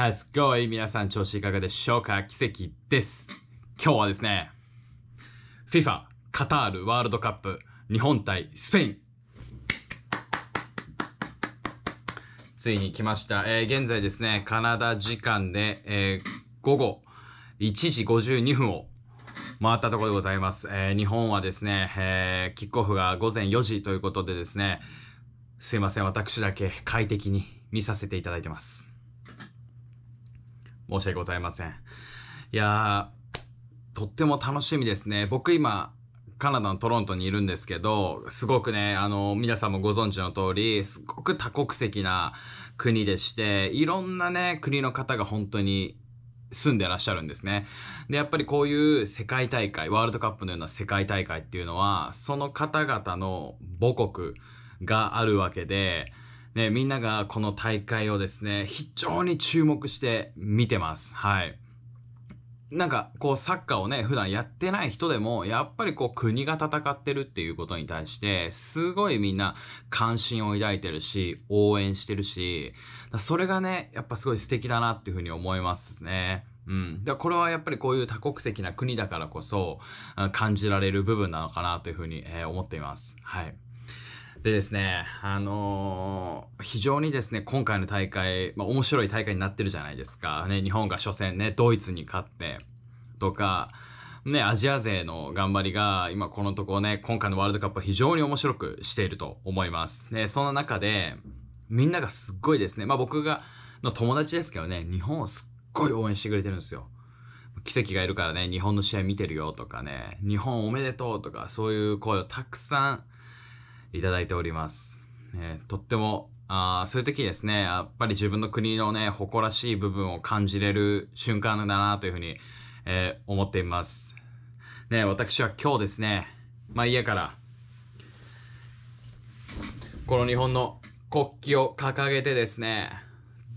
How's going? 皆さん調子いかがでしょうか奇跡です。今日はですね、FIFA カタールワールドカップ日本対スペイン。ついに来ました。えー、現在ですね、カナダ時間で、えー、午後1時52分を回ったところでございます。えー、日本はですね、えー、キックオフが午前4時ということでですね、すいません、私だけ快適に見させていただいてます。申し訳ございません。いやー、とっても楽しみですね。僕今、カナダのトロントにいるんですけど、すごくね、あの、皆さんもご存知の通り、すごく多国籍な国でして、いろんなね、国の方が本当に住んでらっしゃるんですね。で、やっぱりこういう世界大会、ワールドカップのような世界大会っていうのは、その方々の母国があるわけで、ね、みんながこの大会をですね、非常に注目して見てます。はい。なんか、こう、サッカーをね、普段やってない人でも、やっぱりこう、国が戦ってるっていうことに対して、すごいみんな関心を抱いてるし、応援してるし、それがね、やっぱすごい素敵だなっていうふうに思いますね。うん。だこれはやっぱりこういう多国籍な国だからこそ、感じられる部分なのかなというふうに、えー、思っています。はい。でですね、あのー、非常にですね、今回の大会、まあ、面白い大会になってるじゃないですか。ね、日本が初戦ね、ドイツに勝って、とか、ね、アジア勢の頑張りが、今このとこね、今回のワールドカップは非常に面白くしていると思います。ね、そんな中で、みんながすっごいですね、まあ僕が、の友達ですけどね、日本をすっごい応援してくれてるんですよ。奇跡がいるからね、日本の試合見てるよとかね、日本おめでとうとか、そういう声をたくさんいただいております。ね、とってもあそういう時ですね、やっぱり自分の国のね、誇らしい部分を感じれる瞬間だなというふうに、えー、思っています。ね、私は今日ですね、まあ家から、この日本の国旗を掲げてですね、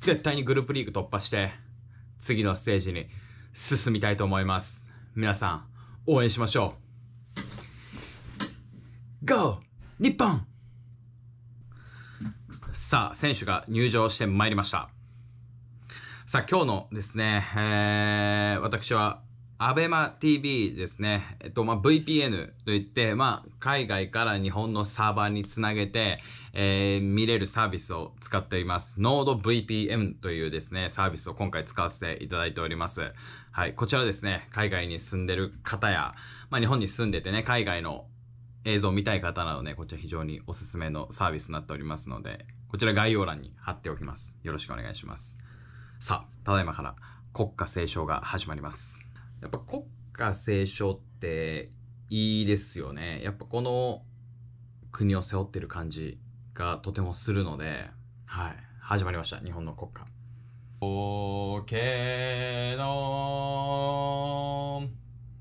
絶対にグループリーグ突破して、次のステージに進みたいと思います。皆さん、応援しましょう。GO! 日本さあ、選手が入場してまいりました。さあ、今日のですね、えー、私は、アベマ TV ですね。えっと、まあ、VPN といって、まあ、海外から日本のサーバーにつなげて、えー、見れるサービスを使っています。NodeVPN というですね、サービスを今回使わせていただいております。はい、こちらですね、海外に住んでる方や、まあ、日本に住んでてね、海外の映像を見たい方などね、こちら非常におすすめのサービスになっておりますので、こちら概要欄に貼っておきます。よろしくお願いします。さあ、ただいまから国歌斉唱が始まります。やっぱ国歌斉唱っていいですよね。やっぱこの国を背負ってる感じがとてもするので、はい、始まりました。日本の国歌。おけの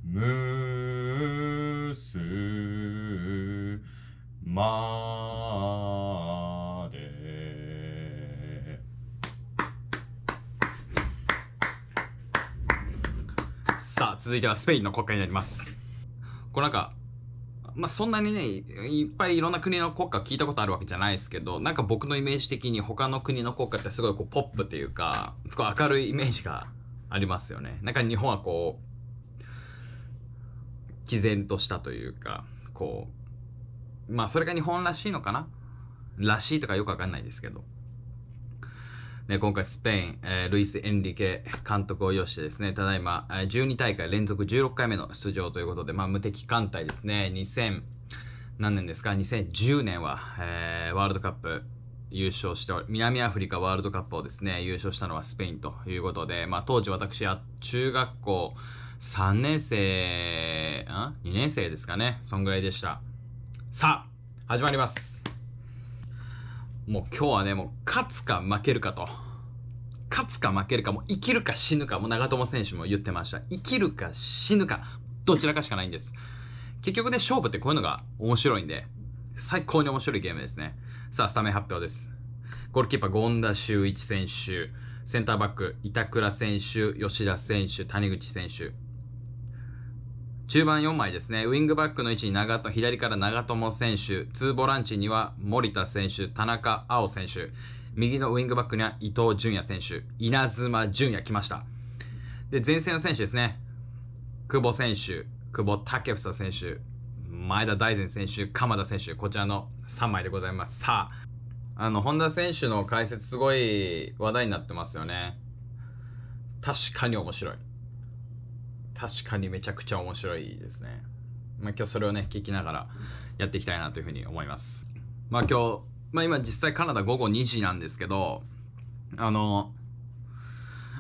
むすまでさあ続いてはスペインの国歌になりますこうなんかまあ、そんなにねいっぱいいろんな国の国歌聞いたことあるわけじゃないですけどなんか僕のイメージ的に他の国の国歌ってすごいこうポップっていうかすごい明るいイメージがありますよねなんか日本はこう毅然としたというかこうまあそれが日本らしいのかならしいとかよくわかんないですけど。ね、今回スペイン、えー、ルイス・エンリケ監督を擁してですね、ただいま、え12大会連続16回目の出場ということで、まあ、無敵艦隊ですね、2000、何年ですか、2010年は、えー、ワールドカップ優勝して南アフリカワールドカップをですね、優勝したのはスペインということで、まあ、当時私は中学校、3年生、ん ?2 年生ですかね。そんぐらいでした。さあ、始まります。もう今日はね、もう勝つか負けるかと。勝つか負けるか、もう生きるか死ぬか、もう長友選手も言ってました。生きるか死ぬか、どちらかしかないんです。結局ね、勝負ってこういうのが面白いんで、最高に面白いゲームですね。さあ、スタメン発表です。ゴールキーパー、権田修一選手、センターバック、板倉選手、吉田選手、谷口選手、中盤4枚ですね、ウィングバックの位置に長友、左から長友選手、2ボランチには森田選手、田中碧選手、右のウィングバックには伊東純也選手、稲妻純也来ました。で、前線の選手ですね、久保選手、久保建英選手、前田大然選手、鎌田選手、こちらの3枚でございます。さあ、あの、本田選手の解説すごい話題になってますよね。確かに面白い。確かにめちゃくちゃ面白いですね。まあ、今日それをね、聞きながらやっていきたいなというふうに思います。まあ今日、まあ今実際カナダ午後2時なんですけど、あの、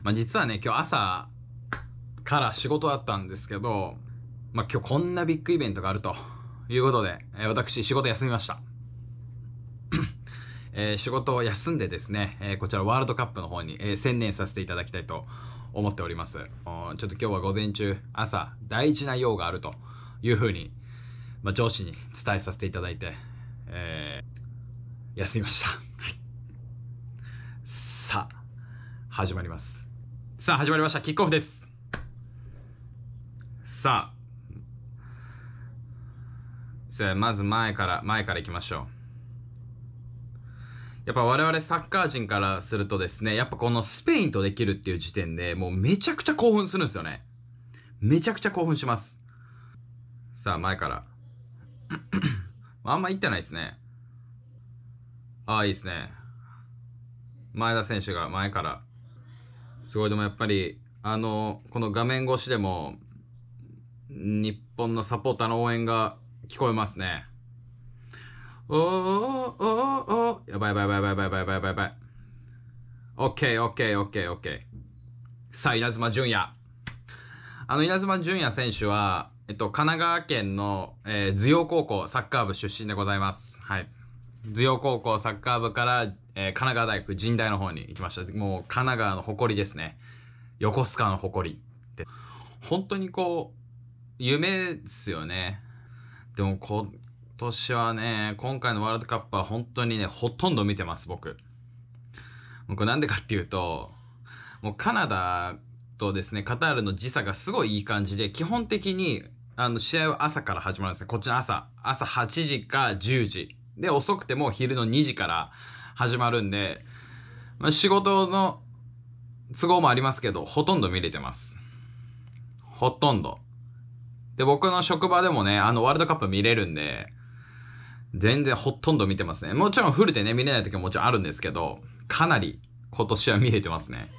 まあ実はね、今日朝から仕事だったんですけど、まあ今日こんなビッグイベントがあるということで、えー、私仕事休みました。え仕事を休んでですね、えー、こちらワールドカップの方に、えー、専念させていただきたいと思っております。ちょっと今日は午前中、朝、大事な用があるというふうに、まあ、上司に伝えさせていただいて、えー、休みました。さあ、始まります。さあ、始まりました。キックオフです。さあ、まず前から、前から行きましょう。やっぱ我々サッカー人からするとですね、やっぱこのスペインとできるっていう時点でもうめちゃくちゃ興奮するんですよね。めちゃくちゃ興奮します。さあ、前から。あんま行ってないですね。ああ、いいですね。前田選手が前から。すごい、でもやっぱり、あの、この画面越しでも、日本のサポーターの応援が聞こえますね。おーおーおーおーやばいやばいやばいやばいやばいやばいやばい。オッケーオッケーオッケーオッケー。さあ、稲妻純也。あの、稲妻純也選手は、えっと、神奈川県の、えー、頭陽高校サッカー部出身でございます。はい。頭陽高校サッカー部から、えー、神奈川大学人大の方に行きました。もう神奈川の誇りですね。横須賀の誇りって。本当にこう、夢ですよね。でもこう、年はね、今回のワールドカップは本当にね、ほとんど見てます、僕。僕なんでかっていうと、もうカナダとですね、カタールの時差がすごいいい感じで、基本的に、あの、試合は朝から始まるんですね。こっちの朝。朝8時か10時。で、遅くても昼の2時から始まるんで、まあ、仕事の都合もありますけど、ほとんど見れてます。ほとんど。で、僕の職場でもね、あの、ワールドカップ見れるんで、全然ほとんど見てますね。もちろんフルでね、見れない時ももちろんあるんですけど、かなり今年は見れてますね。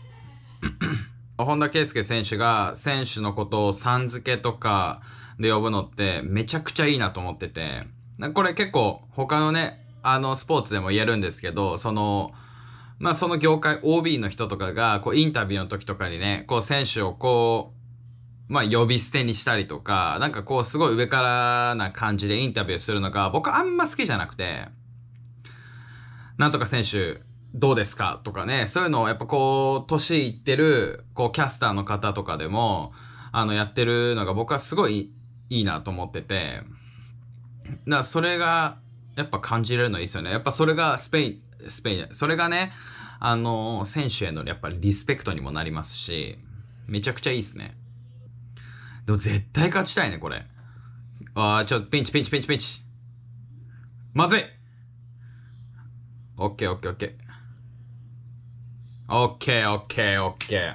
本田圭佑選手が選手のことをさん付けとかで呼ぶのってめちゃくちゃいいなと思ってて、これ結構他のね、あのスポーツでも言えるんですけど、その、まあその業界 OB の人とかがこうインタビューの時とかにね、こう選手をこうまあ、呼び捨てにしたりとか、なんかこう、すごい上からな感じでインタビューするのが、僕あんま好きじゃなくて、なんとか選手、どうですかとかね、そういうのをやっぱこう、年いってる、こう、キャスターの方とかでも、あの、やってるのが僕はすごいいいなと思ってて、だからそれが、やっぱ感じれるのいいですよね。やっぱそれがスペイン、スペイン、それがね、あの、選手へのやっぱリスペクトにもなりますし、めちゃくちゃいいですね。でも絶対勝ちたいね、これ。あー、ちょ、ピンチ、ピンチ、ピンチ、ピンチ。まずいオッケー、オッケー、オッケー。オッケー、オッケー、オッケー。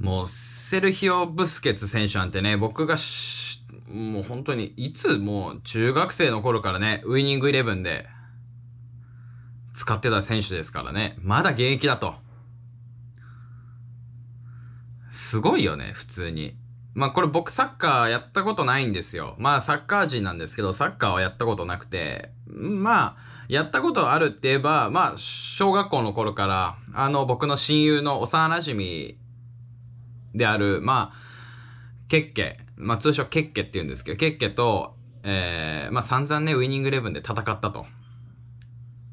もう、セルヒオ・ブスケツ選手なんてね、僕がし、もう本当に、いつもう中学生の頃からね、ウイニングイレブンで使ってた選手ですからね、まだ現役だと。すごいよね、普通に。まあこれ僕サッカーやったことないんですよ。まあサッカー人なんですけど、サッカーはやったことなくて、まあ、やったことあるって言えば、まあ、小学校の頃から、あの僕の親友の幼馴染である、まあ、ケッケ、まあ通称ケッケって言うんですけど、ケッケと、えー、まあ散々ね、ウイニングイレブンで戦ったと。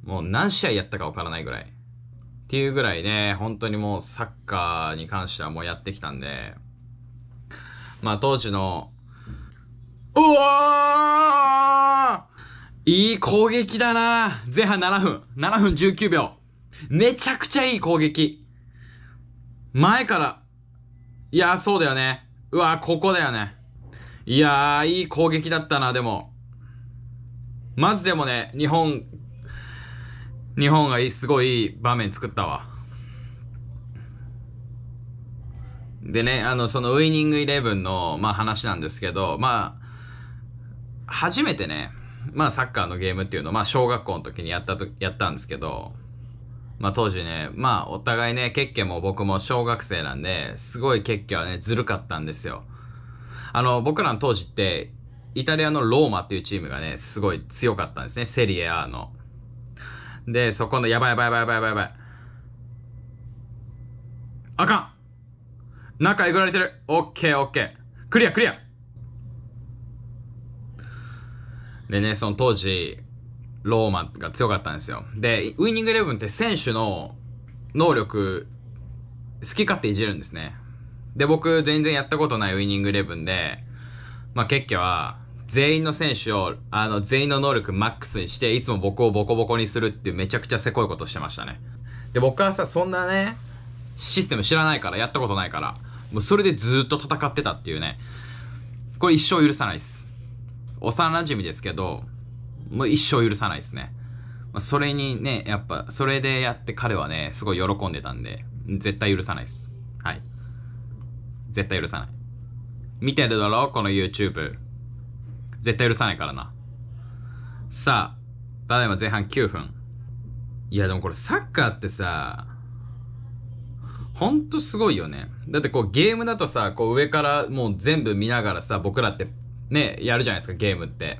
もう何試合やったかわからないぐらい。っていうぐらいね、本当にもうサッカーに関してはもうやってきたんで、まあ当時の、うわーいい攻撃だな前半7分。7分19秒。めちゃくちゃいい攻撃。前から。いやそうだよね。うわここだよね。いやー、いい攻撃だったな、でも。まずでもね、日本日本がすごいいい場面作ったわ。でね、あの、そのウイニングイレブンの、まあ、話なんですけど、まあ、初めてね、まあ、サッカーのゲームっていうのを、まあ、小学校の時にやったと、やったんですけど、まあ、当時ね、まあ、お互いね、結ッも僕も小学生なんで、すごい結ッはね、ずるかったんですよ。あの、僕らの当時って、イタリアのローマっていうチームがね、すごい強かったんですね、セリエ A の。で、そこの、やばいやばいやばいやばいやばいやばい。あかん中えぐられてる。オッケーオッケー。クリアクリアでね、その当時、ローマが強かったんですよ。で、ウイニングイレブンって選手の能力、好き勝手いじるんですね。で、僕全然やったことないウイニングイレブンで、まあ、結局は、全員の選手を、あの、全員の能力マックスにして、いつも僕をボコボコにするっていうめちゃくちゃせこいことしてましたね。で、僕はさ、そんなね、システム知らないから、やったことないから、もうそれでずっと戦ってたっていうね。これ一生許さないっす。幼馴染ですけど、もう一生許さないっすね。まそれにね、やっぱ、それでやって彼はね、すごい喜んでたんで、絶対許さないっす。はい。絶対許さない。見てるだろこの YouTube。絶対許さないからな。さあ、ただいま前半9分。いやでもこれサッカーってさ、ほんとすごいよね。だってこうゲームだとさ、こう上からもう全部見ながらさ、僕らってね、やるじゃないですか、ゲームって。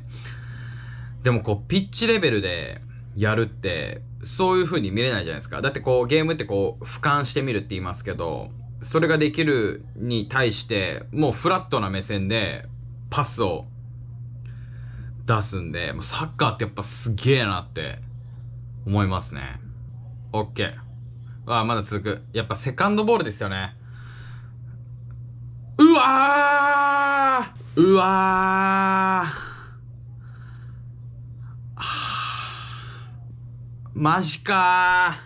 でもこうピッチレベルでやるって、そういう風に見れないじゃないですか。だってこうゲームってこう俯瞰してみるって言いますけど、それができるに対して、もうフラットな目線でパスを出すんで、もうサッカーってやっぱすげえなって思いますね。OK。わあ、まだ続く。やっぱセカンドボールですよね。うわーうわーマジか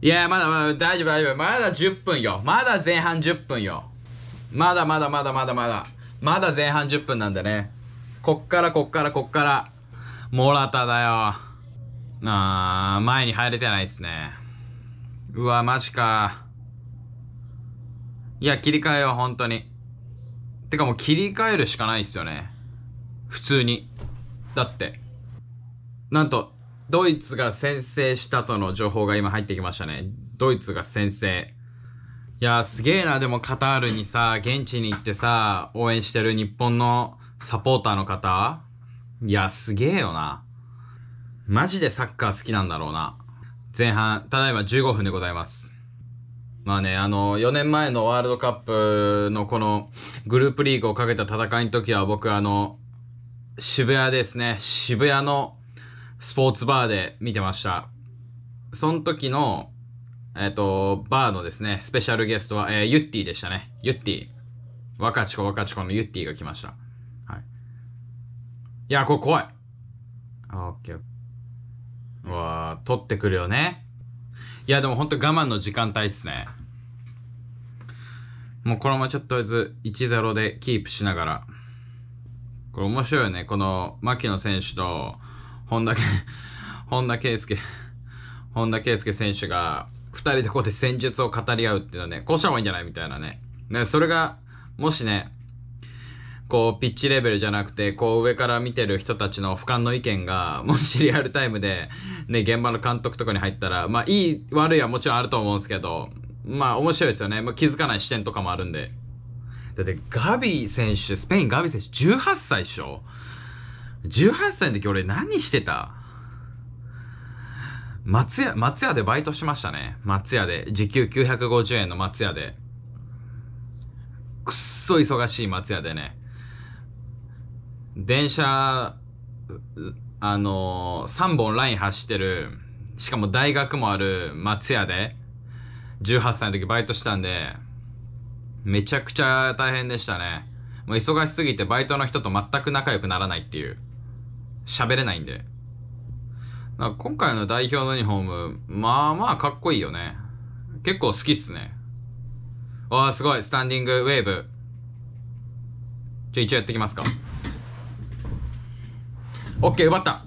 いや、まだまだ大丈夫大丈夫。まだ10分よ。まだ前半10分よ。まだまだまだまだまだ。まだ前半10分なんでね。こっからこっからこっから。モラタだよ。あー、前に入れてないっすね。うわ、マジか。いや、切り替えよう、本当に。てかもう切り替えるしかないっすよね。普通に。だって。なんと、ドイツが先制したとの情報が今入ってきましたね。ドイツが先制。いやすげえな、でもカタールにさ、現地に行ってさ、応援してる日本のサポーターの方いや、すげえよな。マジでサッカー好きなんだろうな。前半、ただいま15分でございます。まあね、あの、4年前のワールドカップのこのグループリーグをかけた戦いの時は僕あの、渋谷ですね、渋谷のスポーツバーで見てました。その時の、えっ、ー、と、バーのですね、スペシャルゲストは、えー、ユッティでしたね。ユッティ。若ち子若ち子のユッティが来ました。いや、これ怖い。オッケー。うわー、取ってくるよね。いや、でもほんと我慢の時間帯っすね。もうこのままちょっとずつ1-0でキープしながら。これ面白いよね。この、牧野選手と、本田、本田圭佑、本田圭佑選手が、二人でこうやって戦術を語り合うっていうのはね、こうした方がいいんじゃないみたいなね。ね、それが、もしね、こう、ピッチレベルじゃなくて、こう、上から見てる人たちの俯瞰の意見が、もしリアルタイムで、ね、現場の監督とかに入ったら、まあ、いい、悪いはもちろんあると思うんですけど、まあ、面白いですよね。まあ、気づかない視点とかもあるんで。だって、ガビ選手、スペインガビ選手18歳でしょ ?18 歳の時俺何してた松屋、松屋でバイトしましたね。松屋で。時給950円の松屋で。くっそ忙しい松屋でね。電車、あのー、3本ライン走ってる、しかも大学もある松屋で、18歳の時バイトしたんで、めちゃくちゃ大変でしたね。もう忙しすぎてバイトの人と全く仲良くならないっていう。喋れないんで。なんか今回の代表のユニフォーム、まあまあかっこいいよね。結構好きっすね。わあ、すごい。スタンディングウェーブ。じゃあ一応やっていきますか。オッケー奪った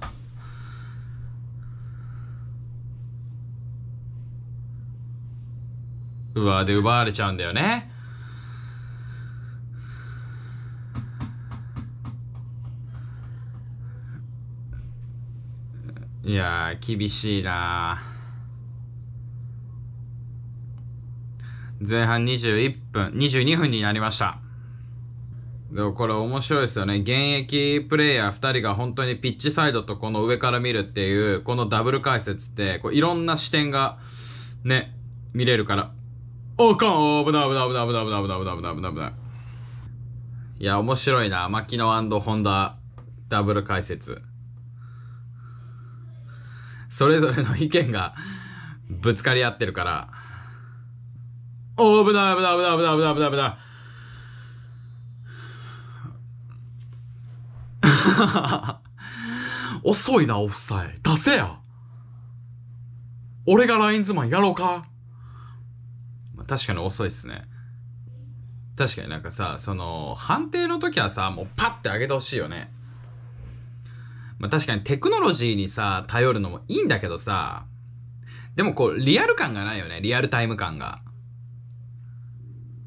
うわで奪われちゃうんだよねいや厳しいな前半21分22分になりましたでもこれ面白いですよね。現役プレイヤー2人が本当にピッチサイドとこの上から見るっていう、このダブル解説って、こういろんな視点がね、見れるから。おかん危ない危ない危ない危ない危ない危ない危ない危ない危ない。いや、面白いな。牧野ホンダダブル解説。それぞれの意見がぶつかり合ってるから。お危ない危ない危ない危ない危ない危ない危ない。遅いな、オフサイ。出せや。俺がラインズマンやろうか。ま確かに遅いっすね。確かになんかさ、その、判定の時はさ、もうパッて上げてほしいよね。まあ、確かにテクノロジーにさ、頼るのもいいんだけどさ、でもこう、リアル感がないよね。リアルタイム感が。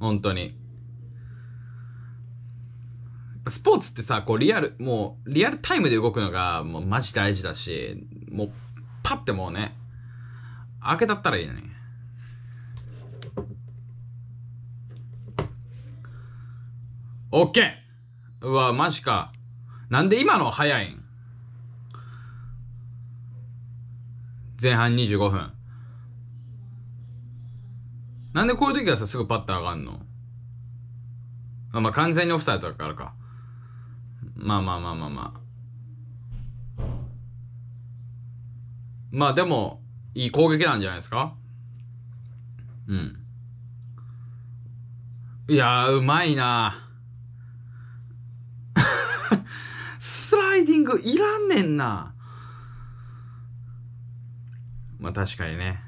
本当に。スポーツってさ、こうリアル、もうリアルタイムで動くのがもうマジ大事だし、もうパッてもうね、開けたったらいいのに。オッケーうわ、マジか。なんで今の早いん前半25分。なんでこういう時はさ、すぐパッと上がんのまあ、完全にオフサイドだからか。まあまあまあまあまあ。まあでも、いい攻撃なんじゃないですかうん。いやうまいな スライディングいらんねんな。まあ確かにね。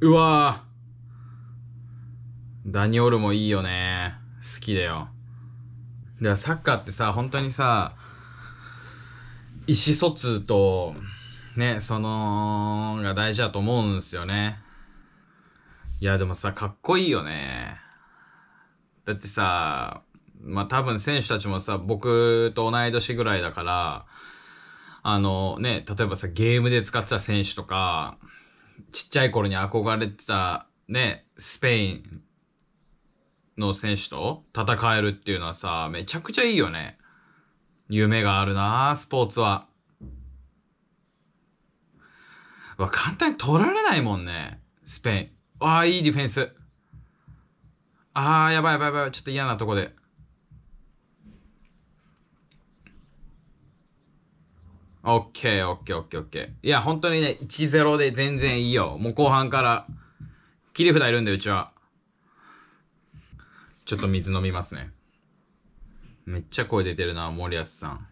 うわダニオルもいいよね。好きだよ。だからサッカーってさ、本当にさ、意思疎通と、ね、その、が大事だと思うんすよね。いや、でもさ、かっこいいよね。だってさ、まあ、多分選手たちもさ、僕と同い年ぐらいだから、あのね、例えばさ、ゲームで使ってた選手とか、ちっちゃい頃に憧れてた、ね、スペイン、の選手と戦えるっていうのはさ、めちゃくちゃいいよね。夢があるなスポーツは。わ、簡単に取られないもんね。スペイン。ああ、いいディフェンス。ああ、やばいやばいやばい。ちょっと嫌なとこで。オッケー、オッケー、オッケー、オッケー。いや、本当にね、1-0で全然いいよ。もう後半から、切り札いるんで、うちは。ちょっと水飲みますね。めっちゃ声出てるな、森保さん。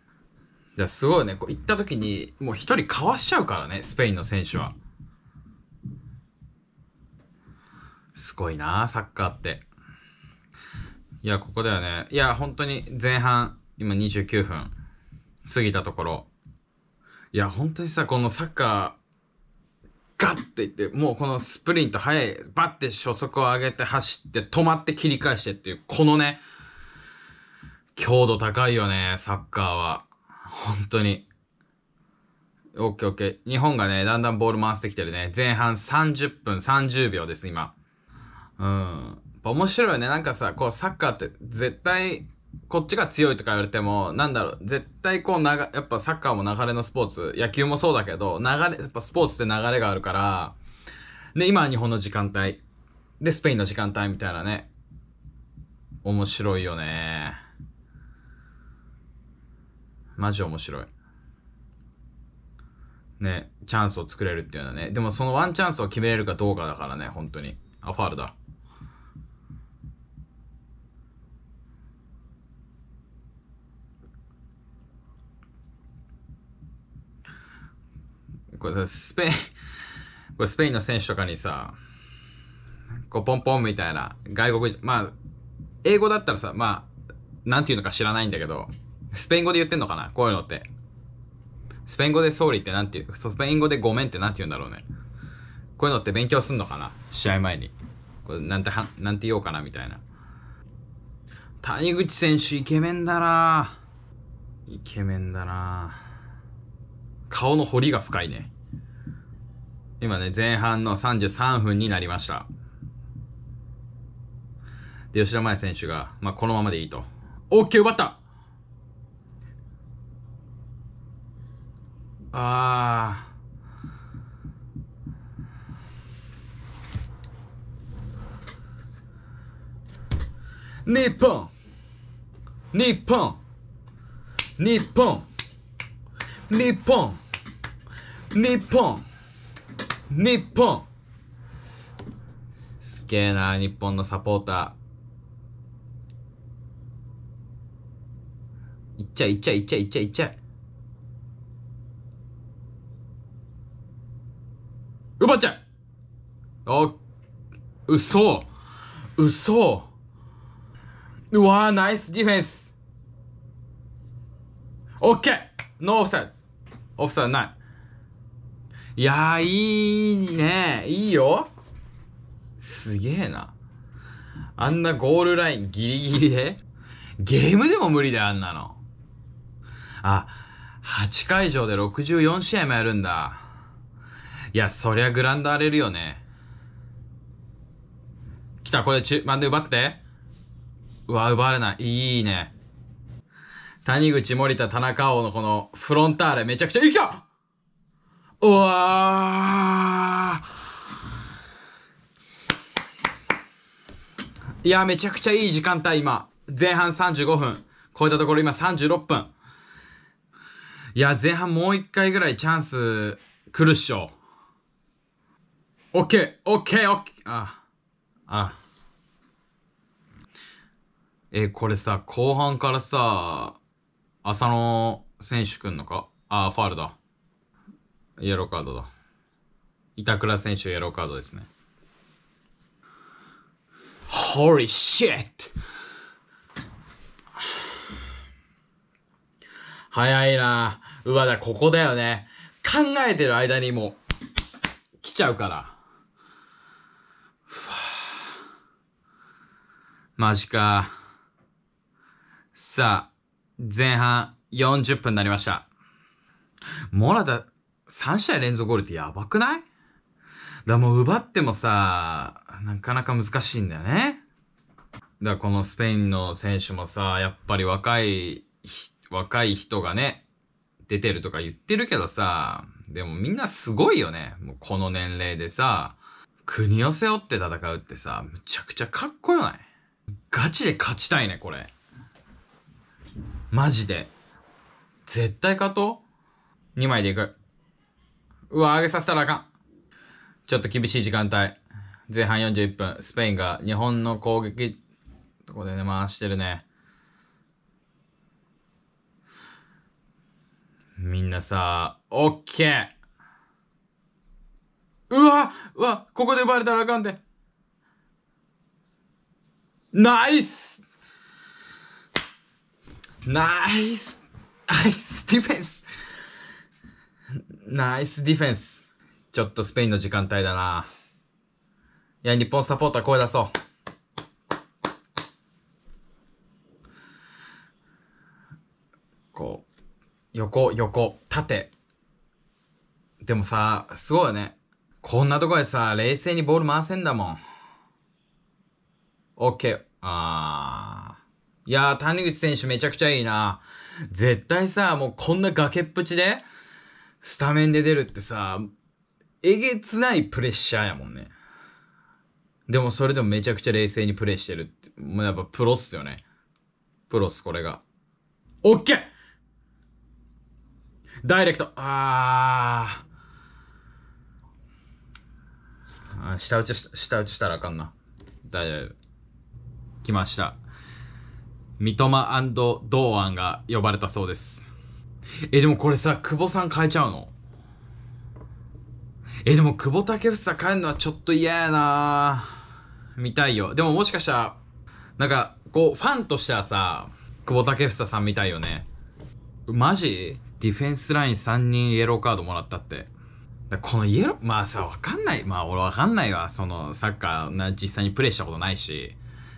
じゃあすごいね、こう行った時に、もう一人かわしちゃうからね、スペインの選手は。すごいな、サッカーって。いや、ここだよね。いや、本当に前半、今29分過ぎたところ。いや、本当にさ、このサッカー、ガッて言って、もうこのスプリント早い、バッて初速を上げて走って、止まって切り返してっていう、このね、強度高いよね、サッカーは。本当に。オッケーオッケー。日本がね、だんだんボール回してきてるね。前半30分30秒です、今。うん。面白いね。なんかさ、こうサッカーって絶対こっちが強いとか言われても、なんだろう、絶対こう、なが、やっぱサッカーも流れのスポーツ、野球もそうだけど、流れ、やっぱスポーツって流れがあるから、で、今は日本の時間帯。で、スペインの時間帯みたいなね。面白いよね。マジ面白い。ね、チャンスを作れるっていうのはね。でもそのワンチャンスを決めれるかどうかだからね、本当に。あ、ファールだ。これスペイン これスペインの選手とかにさ、こうポンポンみたいな、外国人、まあ、英語だったらさ、まあ、なんていうのか知らないんだけど、スペイン語で言ってんのかなこういうのって。スペイン語で総理ってなんていう、スペイン語でごめんってなんて言うんだろうね。こういうのって勉強すんのかな試合前に。これなんては、なんて言おうかなみたいな。谷口選手イケメンだなイケメンだな顔の彫りが深いね。今ね、前半の33分になりました。で、吉田麻也選手が、まあ、このままでいいと。OK、奪ったあー。日本日本日本日本日本日本すげえな、日本のサポーター。いっちゃいっちゃいっちゃいっちゃいっちゃい。奪っちゃうお、嘘嘘うわナイスディフェンスオッケーノーオフサイドオフサイドないいやー、いいね。いいよ。すげえな。あんなゴールラインギリギリでゲームでも無理だよ、あんなの。あ、8会場で64試合もやるんだ。いや、そりゃグランド荒れるよね。来た、これ中盤で奪って。うわ、奪われない。いいね。谷口、森田、田中王のこのフロンターレめちゃくちゃ、いきたうわいや、めちゃくちゃいい時間帯、今。前半35分。超えたところ今36分。いや、前半もう一回ぐらいチャンス来るっしょ。オッケー、オッケー、オッケー、あ、あ。えこれさ、後半からさ、浅野選手くんのかあ、ファールだ。イエローカードだ。板倉選手イエローカードですね。Holy shit! 早いなうわ、だ、ここだよね。考えてる間にもう、来ちゃうから。マジか。さあ、前半40分になりました。モラタ、3試合連続ゴールってやばくないだもう奪ってもさ、なかなか難しいんだよね。だからこのスペインの選手もさ、やっぱり若い、若い人がね、出てるとか言ってるけどさ、でもみんなすごいよね。もうこの年齢でさ、国を背負って戦うってさ、むちゃくちゃかっこよないガチで勝ちたいね、これ。マジで。絶対勝とう ?2 枚でいく。うわ、上げさせたらあかん。ちょっと厳しい時間帯。前半41分、スペインが日本の攻撃、ここでね、回してるね。みんなさ、オッケーうわうわここでわれたらあかんで。ナイスナイスナイスディフェンスナイスディフェンス。ちょっとスペインの時間帯だな。いや、日本サポーター声出そう。こう、横、横、縦。でもさ、すごいよね。こんなとこでさ、冷静にボール回せんだもん。オッケー。あー。いやー、谷口選手めちゃくちゃいいな。絶対さ、もうこんな崖っぷちで、スタメンで出るってさ、えげつないプレッシャーやもんね。でもそれでもめちゃくちゃ冷静にプレイしてるって。もうやっぱプロっすよね。プロっす、これが。オッケーダイレクト。あー。あ下打ちし、下打ちしたらあかんな。大丈夫。来ました。三笘堂安が呼ばれたそうです。えでもこれさ久保さん変えちゃうのえでも久保建英変えるのはちょっと嫌やな見たいよでももしかしたらなんかこうファンとしてはさ久保建英さん見たいよねマジディフェンスライン3人イエローカードもらったってこのイエローまあさわかんないまあ俺わかんないわそのサッカーな実際にプレイしたことないし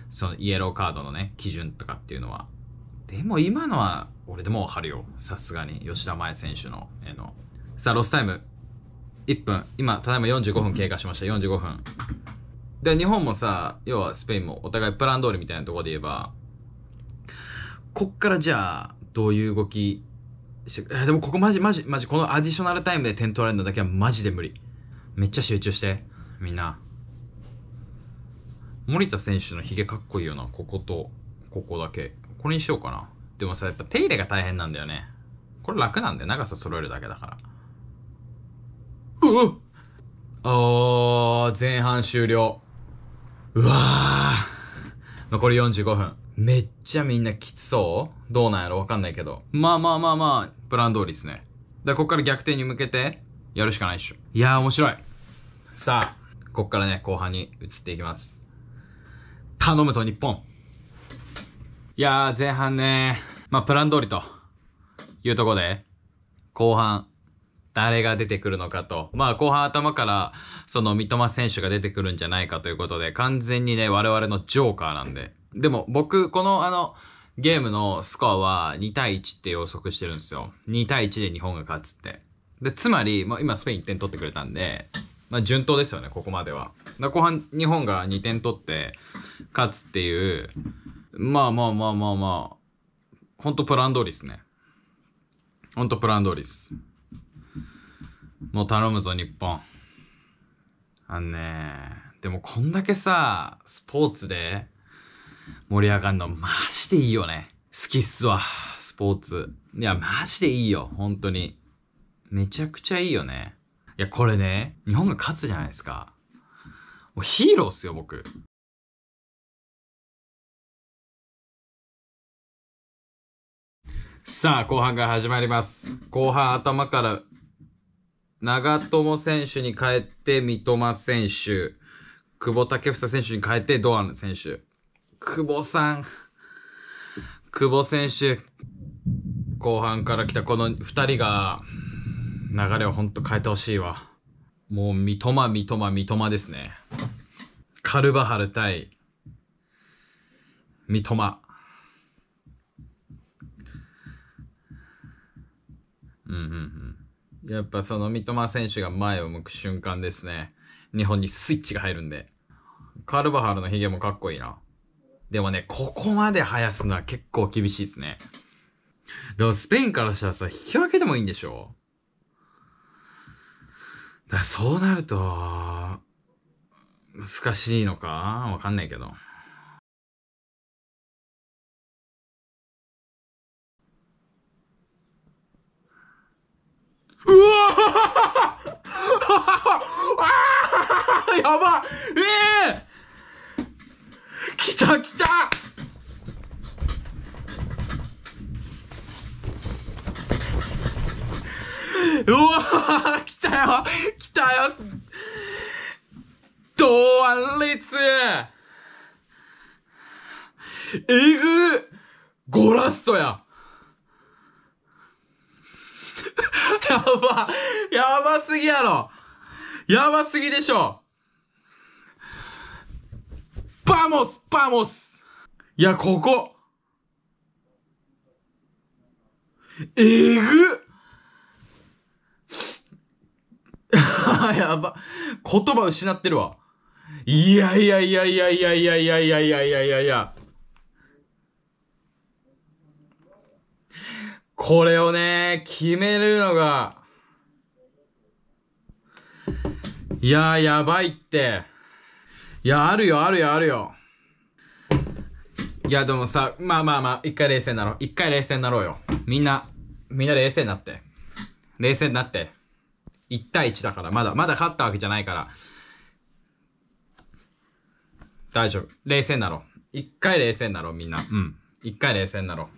そのイエローカードのね基準とかっていうのはでも今のは俺でもわかるよ。さすがに、吉田麻也選手の、えー、の。さあ、ロスタイム、1分。今、ただいま45分経過しました。45分。で、日本もさ、要はスペインもお互いプラン通りみたいなところで言えば、こっからじゃあ、どういう動きでもここマジマジマジ、このアディショナルタイムで点取られるのだけはマジで無理。めっちゃ集中して、みんな。森田選手のヒゲかっこいいよな、ここと、ここだけ。これにしようかな。でもさ、やっぱ手入れが大変なんだよね。これ楽なんだよ。長さ揃えるだけだから。うわおー、前半終了。うわー。残り45分。めっちゃみんなきつそうどうなんやろわかんないけど。まあまあまあまあ、プラン通りですね。だこっから逆転に向けて、やるしかないっしょ。いやー面白い。さあ、こっからね、後半に移っていきます。頼むぞ、日本。いやー前半ねまあ、プラン通りというとこで、後半、誰が出てくるのかと。まあ、後半頭から、その、三笘選手が出てくるんじゃないかということで、完全にね、我々のジョーカーなんで。でも、僕、この、あの、ゲームのスコアは2対1って予測してるんですよ。2対1で日本が勝つって。で、つまり、まあ、今スペイン1点取ってくれたんで、まあ、順当ですよね、ここまでは。後半、日本が2点取って、勝つっていう、まあまあまあまあまあ、ほんとプラン通りですね。ほんとプラン通りです。もう頼むぞ、日本。あのね、でもこんだけさ、スポーツで盛り上がるのマジでいいよね。好きっすわ、スポーツ。いや、マジでいいよ、本当に。めちゃくちゃいいよね。いや、これね、日本が勝つじゃないですか。もうヒーローっすよ、僕。さあ、後半が始まります。後半頭から、長友選手に変えて三笘選手、久保建英選手に変えて堂安選手。久保さん、久保選手、後半から来たこの2人が、流れをほんと変えてほしいわ。もう三笘、三笘、三笘ですね。カルバハル対、三笘。うんうんうん。やっぱその三笘選手が前を向く瞬間ですね。日本にスイッチが入るんで。カルバハルのヒゲもかっこいいな。でもね、ここまで生やすのは結構厳しいですね。でもスペインからしたらさ、引き分けでもいいんでしょだそうなると、難しいのかわかんないけど。うわあやばええー、来た来たうわ来たよ来たよ同りつ。えぐゴラッソややばやばすぎやろやばすぎでしょパモスパモスいや、ここえぐやば。言葉失ってるわ。いやいやいやいやいやいやいやいやいやいやいや。これをね、決めるのが、いやー、やばいって。いや、あるよ、あるよ、あるよ。いや、でもさ、まあまあまあ、一回冷静になろう。一回冷静になろうよ。みんな、みんな冷静になって。冷静になって。1対1だから、まだ、まだ勝ったわけじゃないから。大丈夫。冷静になろう。一回冷静になろう、みんな。うん。一回冷静になろ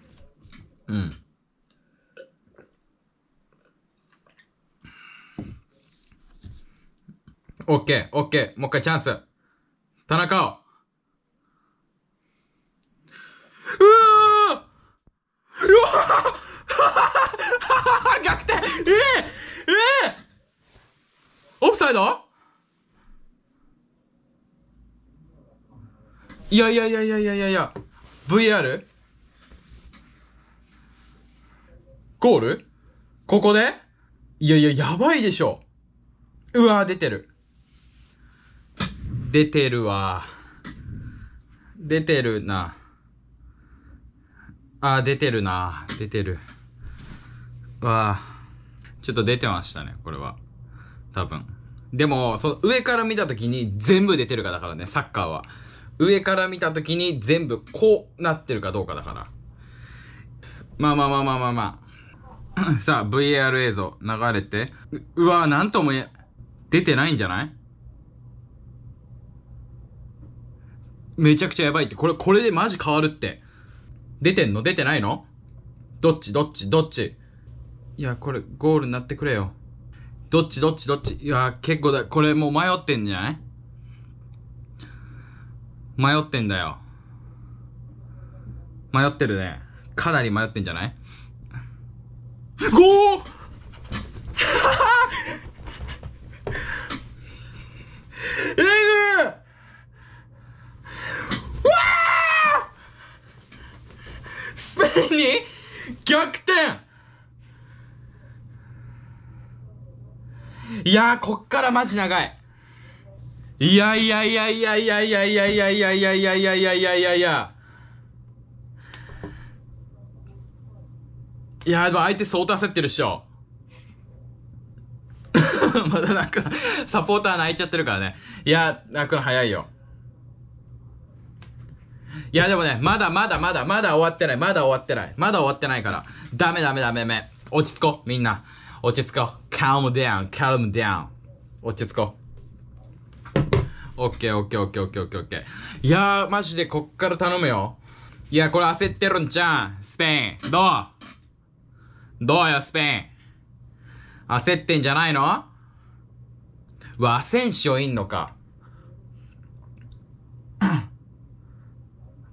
う。うん。オッケー、オッケー、もう一回チャンス。田中を。うわーうわー 逆転ええええオフサイドいやいやいやいやいやいやいや v r ゴールここでいやいや、やばいでしょ。うわぁ、出てる。出てるわ。出てるな。あ、出てるな。出てる。わあ。ちょっと出てましたね、これは。多分。でも、その上から見た時に全部出てるかだからね、サッカーは。上から見た時に全部こうなってるかどうかだから。まあまあまあまあまあまあ。さあ、v r 映像流れて。ううわぁ、なんともえ、出てないんじゃないめちゃくちゃやばいって、これ、これでマジ変わるって。出てんの出てないのどっちどっちどっちいや、これ、ゴールになってくれよ。どっちどっちどっちいや、結構だ、これもう迷ってんじゃない迷ってんだよ。迷ってるね。かなり迷ってんじゃないゴースペインに逆転いやー、こっからマジ長い。いやいやいやいやいやいやいやいやいやいやいやいやいやいやいやいや。いや、でも相手相当焦ってるっしょ。まだなんか、サポーター泣いちゃってるからね。いや、泣くの早いよ。いやでもね、まだまだまだまだ終わってない。まだ終わってない。まだ終わってないから。ダメダメダメダメ。落ち着こう、みんな。落ち着こう。calm down, calm down. 落ち着こう。オッケーオッケーオッケーオッケーオッケーオッケー。いやー、マジでこっから頼むよ。いや、これ焦ってるんじゃん。スペイン。どうどうよ、スペイン。焦ってんじゃないのわ、選手いんのか。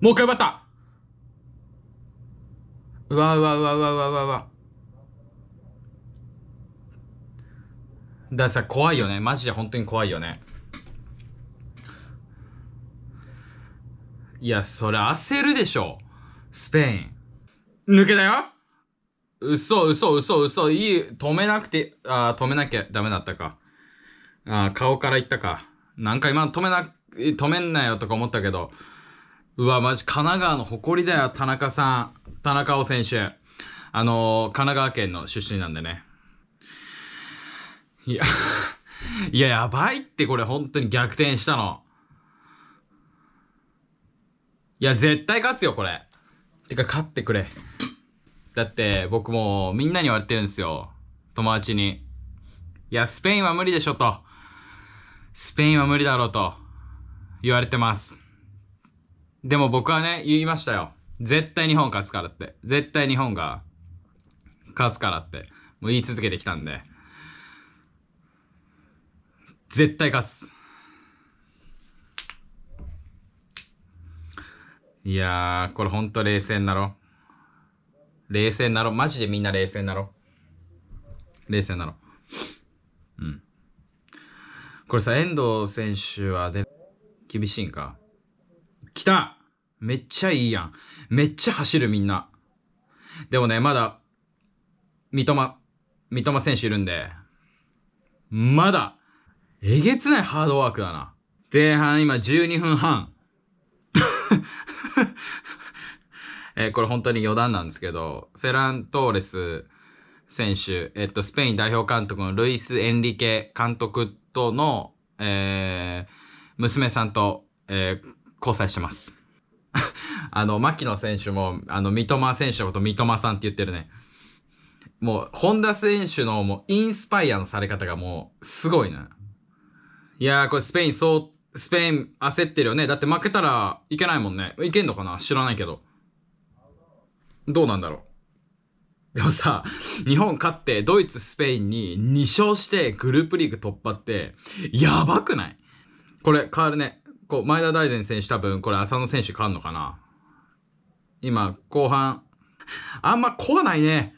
もう一回奪ったうわうわうわうわうわうわうわ。ださ、怖いよね。マジで本当に怖いよね。いや、それ焦るでしょ。スペイン。抜けたよ嘘、嘘、嘘、嘘。いい、止めなくて、あ止めなきゃダメだったか。あ顔から言ったか。なんか今止めな、止めんなよとか思ったけど、うわ、マジ、神奈川の誇りだよ、田中さん。田中尾選手。あのー、神奈川県の出身なんでね。いや、いや、やばいってこれ本当に逆転したの。いや、絶対勝つよ、これ。てか、勝ってくれ。だって、僕もみんなに言われてるんですよ。友達に。いや、スペインは無理でしょと。スペインは無理だろうと言われてます。でも僕はね、言いましたよ。絶対日本勝つからって。絶対日本が勝つからって。もう言い続けてきたんで。絶対勝つ。いやー、これほんと冷静になろ。冷静になろ。マジでみんな冷静になろ。冷静になろ。うん。これさ、遠藤選手はで、厳しいんか来ためっちゃいいやん。めっちゃ走るみんな。でもね、まだ、三笘、三笘選手いるんで、まだ、えげつないハードワークだな。前半今12分半。えー、これ本当に余談なんですけど、フェラン・トーレス選手、えっと、スペイン代表監督のルイス・エンリケ監督との、えー、娘さんと、えー、交際してます。あの、牧野選手も、あの、三笘選手のこと三笘さんって言ってるね。もう、本田選手のもう、インスパイアのされ方がもう、すごいな。いやー、これスペインそう、スペイン焦ってるよね。だって負けたらいけないもんね。いけんのかな知らないけど。どうなんだろう。でもさ、日本勝ってドイツ、スペインに2勝してグループリーグ突破って、やばくないこれ変わるね。こう前田大然選手多分これ浅野選手勝んのかな今、後半、あんま怖ないね。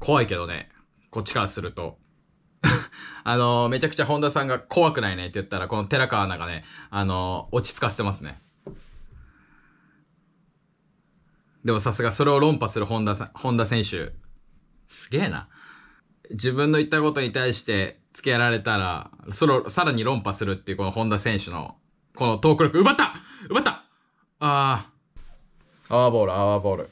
怖いけどね。こっちからすると。あのー、めちゃくちゃ本田さんが怖くないねって言ったら、この寺川アナがね、あのー、落ち着かせてますね。でもさすがそれを論破する本田さん、本田選手。すげえな。自分の言ったことに対して、つけられたら、その、さらに論破するっていうこの本田選手の、このトーク力、奪った奪ったああ。アワーボール、アワーボール。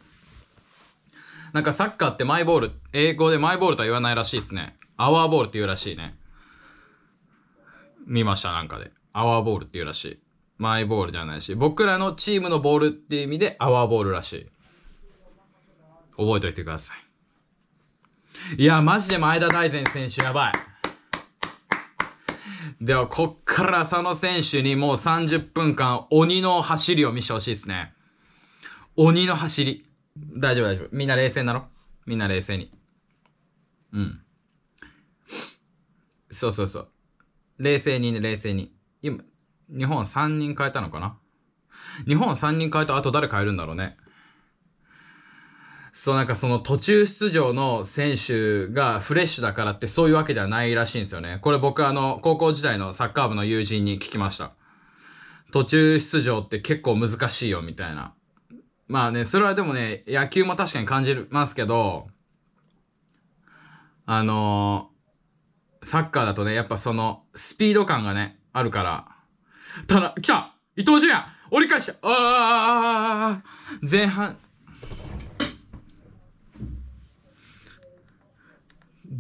なんかサッカーってマイボール、英語でマイボールとは言わないらしいですね。アワーボールって言うらしいね。見ました、なんかで。アワーボールって言うらしい。マイボールじゃないし、僕らのチームのボールっていう意味でアワーボールらしい。覚えておいてください。いや、マジで前田大然選手やばい。では、こっから佐野選手にもう30分間鬼の走りを見せてほしいですね。鬼の走り。大丈夫大丈夫。みんな冷静なのみんな冷静に。うん。そうそうそう。冷静にね、冷静に。今、日本3人変えたのかな日本3人変えた後誰変えるんだろうね。そうなんかその途中出場の選手がフレッシュだからってそういうわけではないらしいんですよね。これ僕あの、高校時代のサッカー部の友人に聞きました。途中出場って結構難しいよみたいな。まあね、それはでもね、野球も確かに感じますけど、あのー、サッカーだとね、やっぱその、スピード感がね、あるから。ただ、来た伊東純也折り返したああ前半、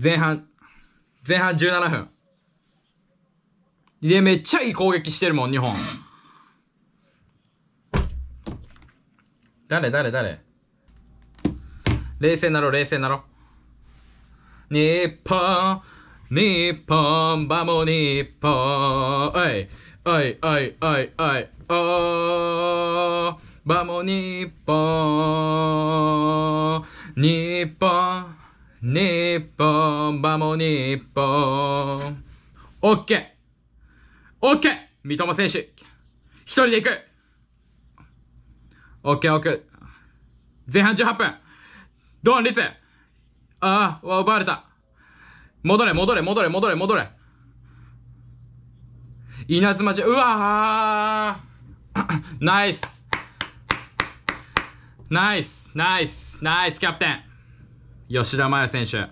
前半、前半17分。で、めっちゃいい攻撃してるもん、日本。誰誰誰冷静なろ、冷静なろ。日本、日本、バモ日本、おい、おい、おい、おい、おい、おー、バモ日本、日本、日本、バモ日本。オッケーオッケー三笘選手一人で行くオッケーオッケー。前半18分ドンリスああ、奪われた戻れ、戻れ、戻れ、戻れ、戻れ稲妻じゃ、うわあ ナイスナイスナイスナイスキャプテン吉田麻也選手。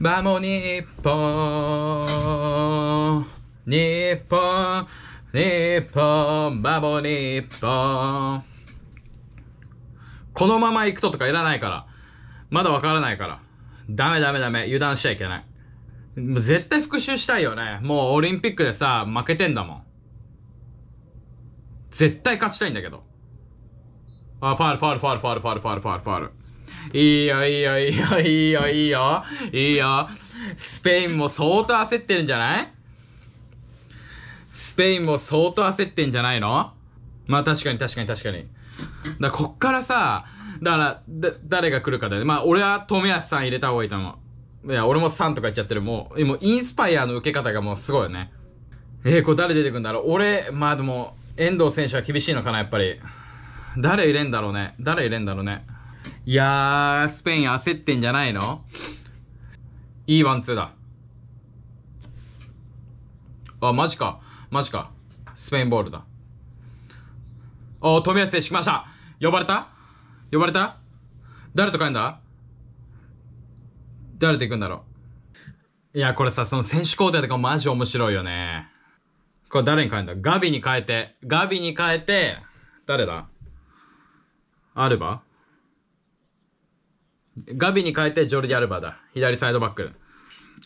バモ日本、日本、日本、バモ日本。このまま行くととかいらないから。まだわからないから。ダメダメダメ。油断しちゃいけない。もう絶対復習したいよね。もうオリンピックでさ、負けてんだもん。絶対勝ちたいんだけど。あ、ファール、ファール、ファール、ファール、ファール、ファール、ファール。いいよ、いいよ、いいよ、いいよ、いいよ。いいよ。スペインも相当焦ってるんじゃないスペインも相当焦ってんじゃないのまあ確かに確かに確かに。だこっからさ、だから、だ、誰が来るかだよね。まあ俺は富安さん入れた方がいいと思う。いや、俺も3とか言っちゃってる。もう、もうインスパイアの受け方がもうすごいよね。えー、これ誰出てくんだろう俺、まあでも、遠藤選手は厳しいのかな、やっぱり。誰入れんだろうね。誰入れんだろうね。いやー、スペイン焦ってんじゃないのいいワンツーだ。あ、マジか。マジか。スペインボールだ。おー、富安選手来ました。呼ばれた呼ばれた誰と帰んだ誰と行くんだろういや、これさ、その選手交代とかマジ面白いよね。これ誰に変えんだガビに変えて。ガビに変えて、誰だアルバガビに変えてジョルディ・アルバだ。左サイドバック。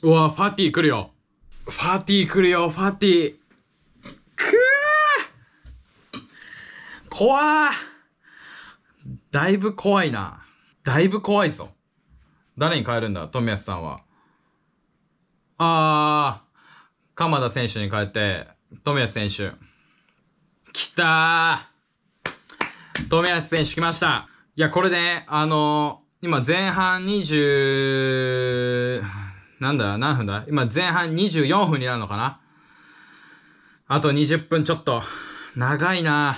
うわ、ファティ来るよ。ファティ来るよ、ファティ。くぅ怖ーだいぶ怖いな。だいぶ怖いぞ。誰に変えるんだ冨安さんは。あー、鎌田選手に変えて、冨安選手。来たー冨安選手来ました。いや、これね、あのー今前半20、なんだ、何分だ今前半24分になるのかなあと20分ちょっと。長いな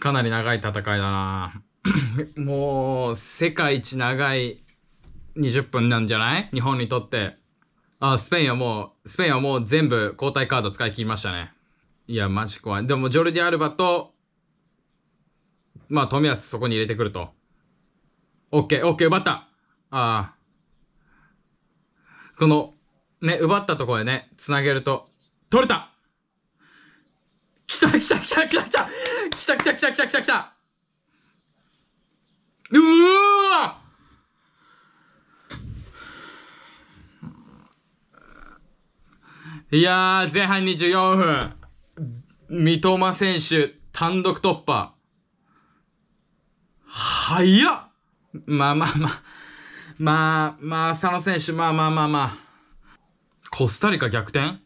かなり長い戦いだな もう、世界一長い20分なんじゃない日本にとって。あ、スペインはもう、スペインはもう全部交代カード使い切りましたね。いや、マジ怖い。でも、ジョルディ・アルバと、まあ、冨安そこに入れてくると。OK、OK、奪った。ああ。その、ね、奪ったところでね、繋げると、取れた来た来た来た来た来た来た来た来た来た来た来たうわいや前半24分。三笘選手、単独突破。早っまあまあまあ。まあまあ、佐野選手、まあまあまあまあ。コスタリカ逆転ち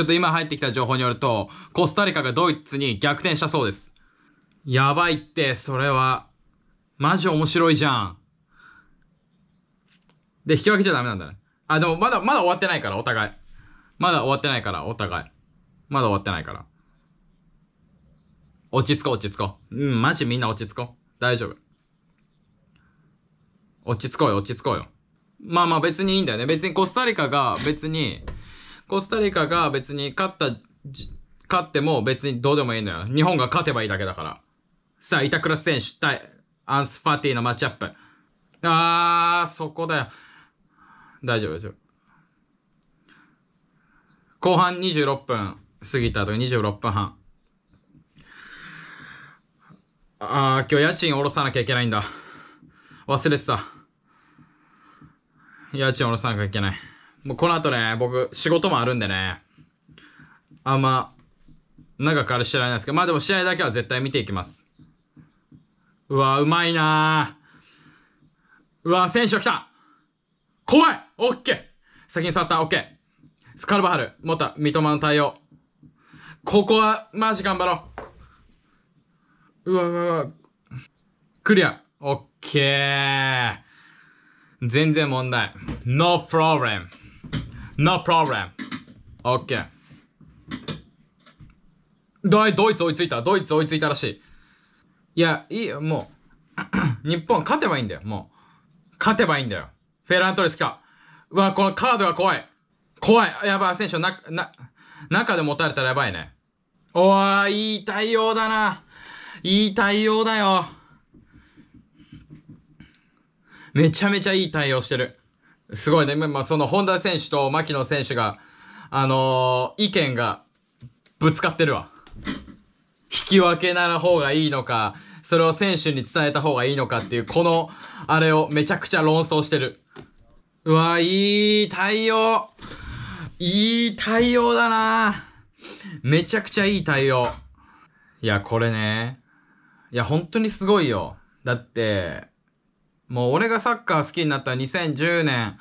ょっと今入ってきた情報によると、コスタリカがドイツに逆転したそうです。やばいって、それは。マジ面白いじゃん。で、引き分けちゃダメなんだね。あ、でもまだ、まだ終わってないから、お互い。まだ終わってないから、お互い。まだ終わってないから。落ち着こう、落ち着こう。うん、マジみんな落ち着こう。大丈夫。落ち着こうよ、落ち着こうよ。まあまあ別にいいんだよね。別にコスタリカが別に、コスタリカが別に勝った、勝っても別にどうでもいいんだよ。日本が勝てばいいだけだから。さあ、板倉選手対アンス・ファティのマッチアップ。あー、そこだよ。大丈夫、大丈夫。後半26分過ぎたと26分半。あー、今日家賃下ろさなきゃいけないんだ。忘れてた。家賃下ろさなきゃいけない。もうこの後ね、僕、仕事もあるんでね、あんま、長くあれ知らないですけど、まあでも試合だけは絶対見ていきます。うわ、うまいなうわ、選手が来た怖いオッケー先に触った、オッケースカルバハル、持った、三笘の対応。ここは、マジ頑張ろう。うわ、うわ、うわ。クリア。オッケー。全然問題。No problem. No problem. OK。ドドイツ追いついた。ドイツ追いついたらしい。いや、いい、もう 日本勝てばいいんだよ、もう。勝てばいいんだよ。フェラントレスか。うわ、このカードが怖い。怖い。やばい、選手な、な、中で持たれたらやばいね。おー、いい対応だな。いい対応だよ。めちゃめちゃいい対応してる。すごいね。まあ、その、本田選手と牧野選手が、あのー、意見がぶつかってるわ。引き分けなら方がいいのか、それを選手に伝えた方がいいのかっていう、この、あれをめちゃくちゃ論争してる。うわ、いい対応。いい対応だなめちゃくちゃいい対応。いや、これね。いや、本当にすごいよ。だって、もう俺がサッカー好きになった2010年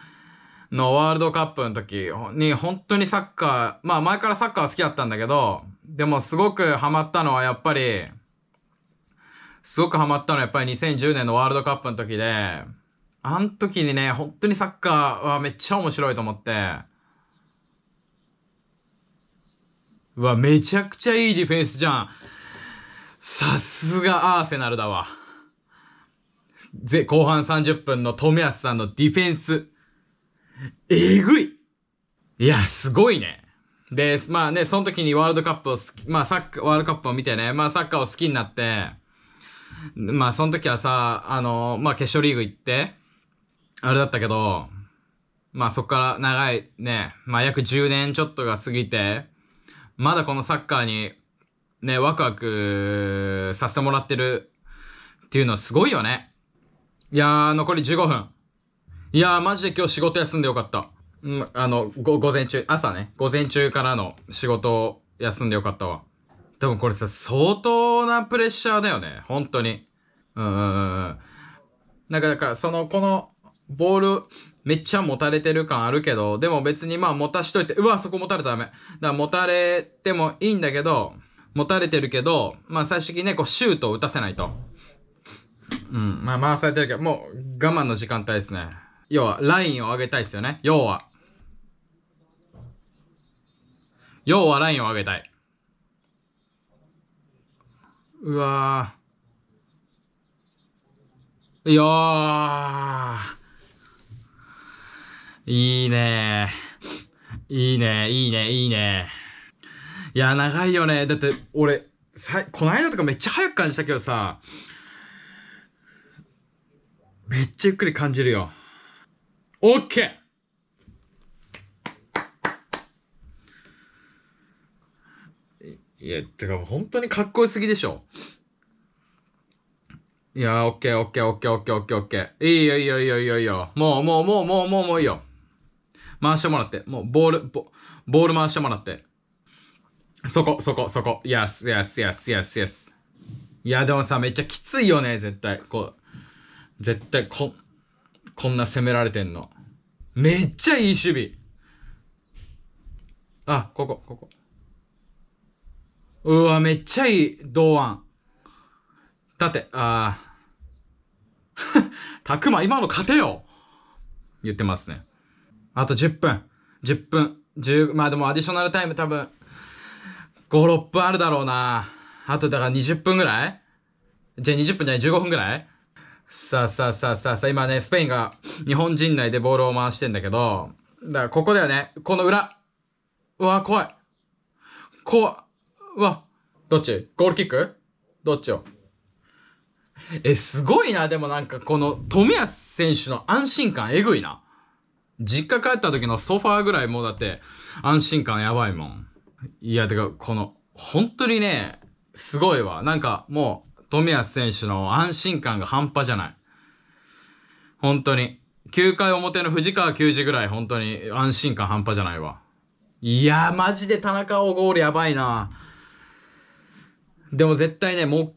のワールドカップの時に本当にサッカー、まあ前からサッカー好きだったんだけど、でもすごくハマったのはやっぱり、すごくハマったのはやっぱり2010年のワールドカップの時で、あの時にね、本当にサッカーはめっちゃ面白いと思って、うわ、めちゃくちゃいいディフェンスじゃん。さすがアーセナルだわ。ぜ、後半30分の富安さんのディフェンス。えぐいいや、すごいね。で、まあね、その時にワールドカップをまあサッカー、ワールドカップを見てね、まあサッカーを好きになって、まあその時はさ、あの、まあ決勝リーグ行って、あれだったけど、まあそっから長いね、まあ約10年ちょっとが過ぎて、まだこのサッカーにね、ワクワクさせてもらってるっていうのはすごいよね。いやー、残り15分。いやー、マジで今日仕事休んでよかった。うん、あの、ご、午前中、朝ね、午前中からの仕事を休んでよかったわ。でもこれさ、相当なプレッシャーだよね、本当に。うんうんうんん。なんか、だから、その、この、ボール、めっちゃ持たれてる感あるけど、でも別にまあ持たしといて、うわ、そこ持たれたらダメ。だから持たれてもいいんだけど、持たれてるけど、まあ最終的にね、こうシュートを打たせないと。うん。まあ回されてるけど、もう我慢の時間帯ですね。要は、ラインを上げたいですよね。要は。要はラインを上げたい。うわぁ。いやぁ。いいねいいねいいねいいねいや、長いよね。だって、俺、さ、この間とかめっちゃ早く感じたけどさ、めっちゃゆっくり感じるよ。OK! いや、てか本当にかっこよすぎでしょ。いや、オッケーオッケーオッケーオッケーオッケーオッケー。いいよいいよいいよいいよいいよ。もうもうもうもうもうもういいよ。回してもらって。もうボール、ボボール回してもらって。そこ、そこ、そこ。イエスイエスイエスイエスイエス。いや、でもさ、めっちゃきついよね、絶対。こう。絶対こ、こんな攻められてんの。めっちゃいい守備。あ、ここ、ここ。うわ、めっちゃいい、だっ縦、あー。たくま、今の勝てよ言ってますね。あと10分。10分。10、まあでもアディショナルタイム多分、5、6分あるだろうな。あとだから20分ぐらいじゃあ20分じゃない15分ぐらいさあさあさあさあさあ、今ね、スペインが日本陣内でボールを回してんだけど、だからここだよね。この裏。うわ、怖い。怖うわ。どっちゴールキックどっちをえ、すごいな。でもなんかこの冨安選手の安心感えぐいな。実家帰った時のソファーぐらいもうだって安心感やばいもん。いや、てかこの、本当にね、すごいわ。なんかもう、冨安選手の安心感が半端じゃない。本当に。9回表の藤川球児ぐらい本当に安心感半端じゃないわ。いやー、マジで田中をゴールやばいな。でも絶対ね、もう、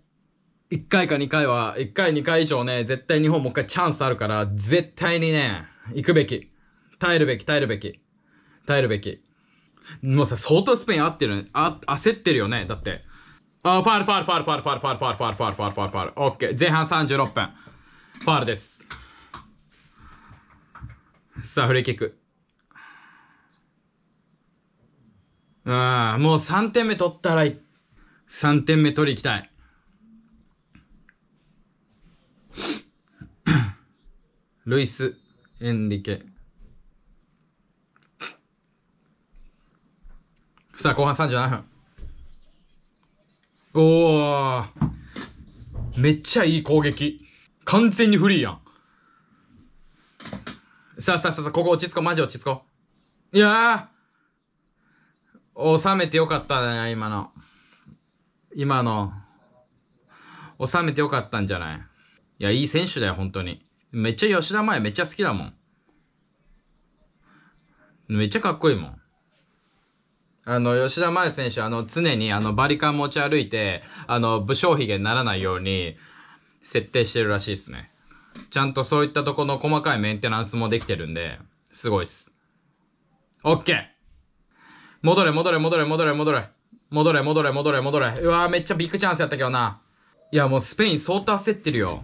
1回か2回は、1回2回以上ね、絶対日本もう一回チャンスあるから、絶対にね、行くべき。耐えるべき、耐えるべき。耐えるべき。もうさ、相当スペイン合ってる、あ、焦ってるよね。だって、あ、ファール、ファール、ファール、ファール、ファール、ファール、ファール、ファール、ファール、ファール、ファール、オッケー。前半36分。ファールです。さあ、フリーキック。ああ、もう3点目取ったら、い、3点目取り行きたい。ルイス・エンリケ。さあ、後半37分。おー。めっちゃいい攻撃。完全にフリーやん。さあさあさあ、ここ落ち着こう。マジ落ち着こう。いやー。収めてよかったね、今の。今の。収めてよかったんじゃないいや、いい選手だよ、本当に。めっちゃ吉田麻也めっちゃ好きだもん。めっちゃかっこいいもん。あの、吉田麻也選手、あの、常にあの、バリカン持ち歩いて、あの、武将髭にならないように、設定してるらしいですね。ちゃんとそういったとこの細かいメンテナンスもできてるんで、すごいっす。オッケー戻れ戻れ戻れ戻れ戻れ。戻れ戻れ戻れ戻れ。うわーめっちゃビッグチャンスやったけどな。いやもうスペイン相当焦ってるよ。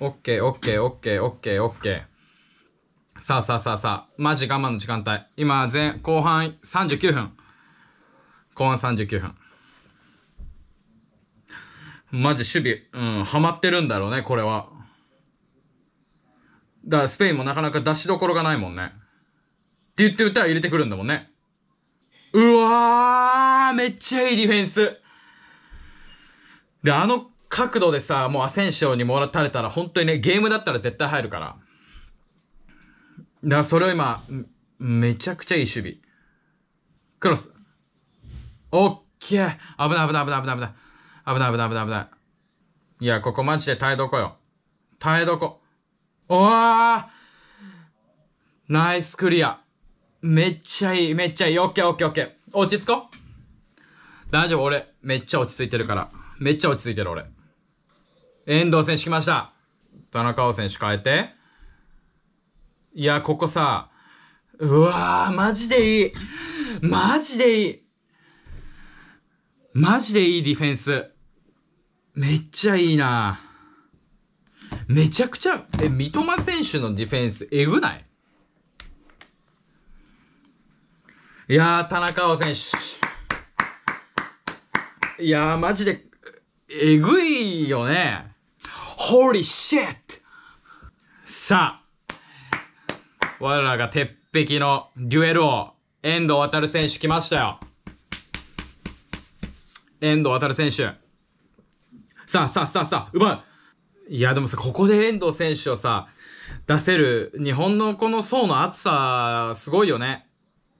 オッケーオッケーオッケーオッケーオッケー。さあさあさあさあ、マジ我慢の時間帯。今、前、後半39分。後半39分。マジ守備、うん、ハマってるんだろうね、これは。だからスペインもなかなか出しどころがないもんね。って言って歌ら入れてくるんだもんね。うわーめっちゃいいディフェンスで、あの角度でさ、もうアセンションにもらたれたら本当にね、ゲームだったら絶対入るから。だからそれを今、めちゃくちゃいい守備。クロス。オッケー危ない危ない危ない危ない危ない。危ない危ない危ない危ない。いや、ここマジで耐えどこよ。耐えどこ。おーナイスクリア。めっちゃいい、めっちゃいい。オッケーオッケーオッケー。落ち着こう。大丈夫、俺、めっちゃ落ち着いてるから。めっちゃ落ち着いてる、俺。遠藤選手来ました。田中碧選手変えて。いや、ここさ、うわー、マジでいい。マジでいい。マジでいいディフェンス。めっちゃいいな。めちゃくちゃ、え、三笘選手のディフェンス、えぐないいやー、田中碧選手。いやー、マジで、えぐいよね。Holy shit! さあ、我らが鉄壁のデュエル王、遠藤航選手来ましたよ。遠藤航選手。さあさあさあさあ、うまいいや、でもさ、ここで遠藤選手をさ、出せる、日本のこの層の厚さ、すごいよね。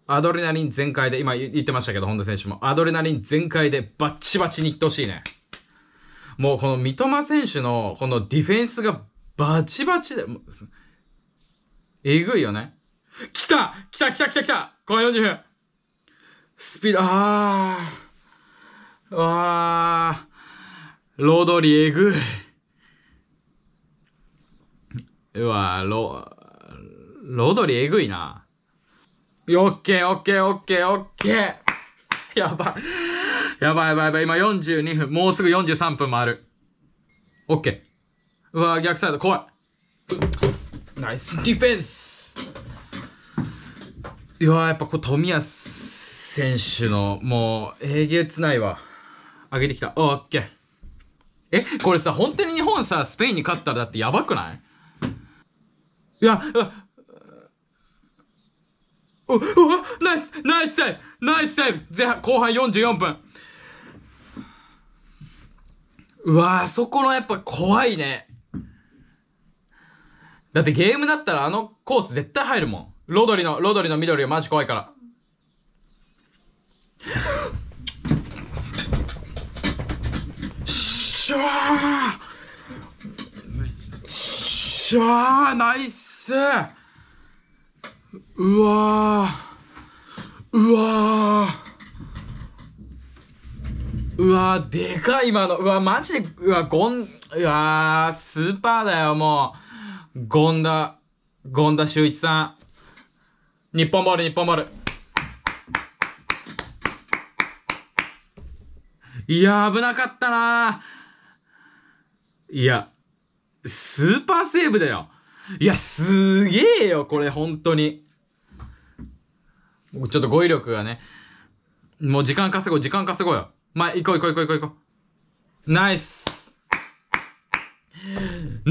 アドレナリン全開で、今言ってましたけど、本田選手も。アドレナリン全開でバッチバチにいってほしいね。もうこの三笘選手のこのディフェンスがバチバチで、えぐいよね。来た来た来た来た来たこの40分スピード、あー。わー。ロードリーえぐい。うわー、ロ、ロードリーえぐいな。オッケーオッケーオッケーオッケーやばい。やばいやばいやばい。今42分。もうすぐ43分もある。オッケー。うわー、逆サイド、怖い。ナイスディフェンスいややっぱこう冨安選手のもうえげつないわ上げてきたオッケーえこれさ本当に日本さスペインに勝ったらだってやばくないいやおおナイスナイスセーブナイスセーブ前半後半44分うわあそこのやっぱ怖いねだってゲームだったらあのコース絶対入るもん。ロドリの、ロドリの緑はマジ怖いから。しゃーしゃーナイスうわーうわーうわーでかい今の。うわマジで、うわゴン、うわースーパーだよもう。権田、権田修一さん。日本ボール、日本ボール。いや、危なかったないや、スーパーセーブだよ。いや、すげえよ、これ、本当に。ちょっと語彙力がね。もう時間稼ごう、時間稼ごうよ。まあ、行こう行こう行こう行こう行こう。ナイス !7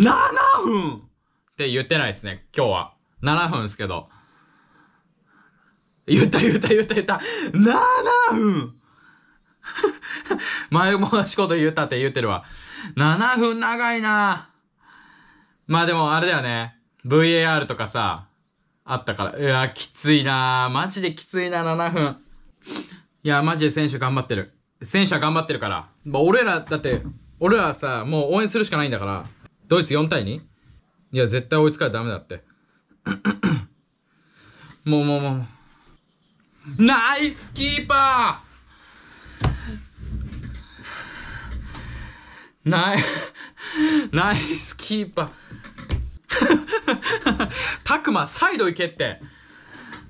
分って言ってないですね、今日は。7分ですけど。言った言った言った言った !7 分 前もなしこと言ったって言ってるわ。7分長いなまあでもあれだよね。VAR とかさ、あったから。いや、きついなマジできついな、7分。いや、マジで選手頑張ってる。選手は頑張ってるから。まあ、俺ら、だって、俺らさ、もう応援するしかないんだから。ドイツ4対 2? いや、絶対追いつかれダメだって。もうもうもう。ナイスキーパーナイ、ナイスキーパー。たくま、サイド行けって。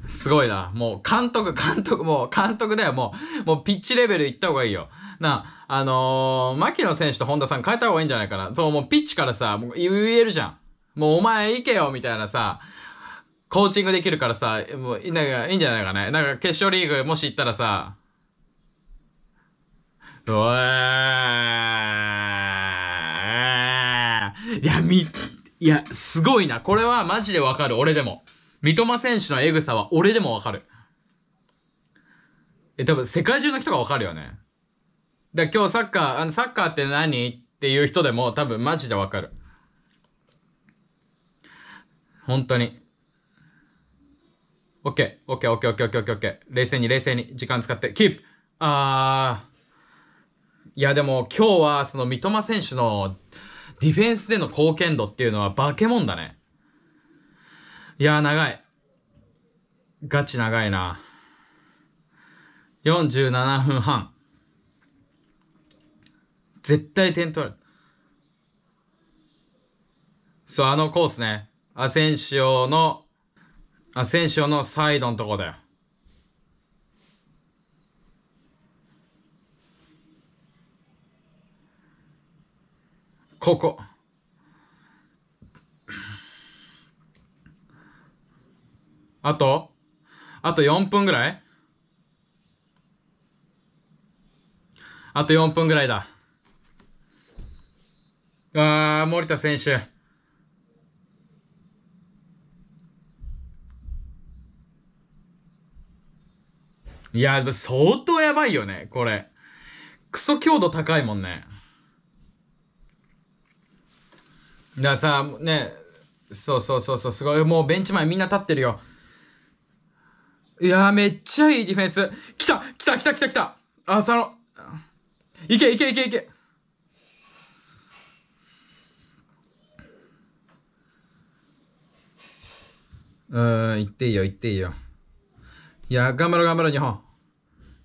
すごいな。もう、監督、監督、もう、監督だよ、もう。もう、ピッチレベル行った方がいいよ。なあ、あのー、牧野選手と本田さん変えた方がいいんじゃないかな。そう、もう、ピッチからさ、もう言えるじゃん。もうお前行けよみたいなさ、コーチングできるからさ、もう、なんか、いいんじゃないかね。なんか、決勝リーグもし行ったらさ、おーいや、み、いや、すごいな。これはマジでわかる。俺でも。三笘選手のエグさは俺でもわかる。え、多分世界中の人がわかるよね。だ今日サッカー、あの、サッカーって何っていう人でも多分マジでわかる。本当に。OK、OK、OK、OK、OK、OK、OK。冷静に、冷静に、時間使って、キープあー。いや、でも今日はその三笘選手のディフェンスでの貢献度っていうのは化け物だね。いやー、長い。ガチ長いな。47分半。絶対点取る。そう、あのコースね。アセンシオの、アセンシオのサイドのとこだよ。ここ。あと、あと4分ぐらいあと4分ぐらいだ。あー、森田選手。いや、相当やばいよね、これ。クソ強度高いもんね。だからさ、ね、そうそうそうそう、すごい、もうベンチ前みんな立ってるよ。いやめっちゃいいディフェンス。来た来た来た来た来たあ、その、いけいけいけいけ。うん、行っていいよ、行っていいよ。いや、頑張ろう頑張ろう、日本。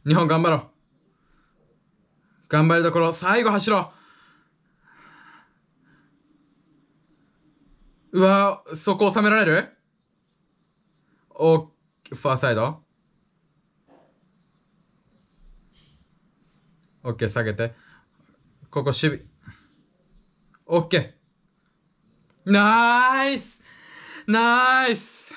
日本頑張ろう。頑張るところ、最後走ろう。うわそこ収められるお、ファーサイド。オッケー、下げて。ここ守備。オッケー。ナイスナイス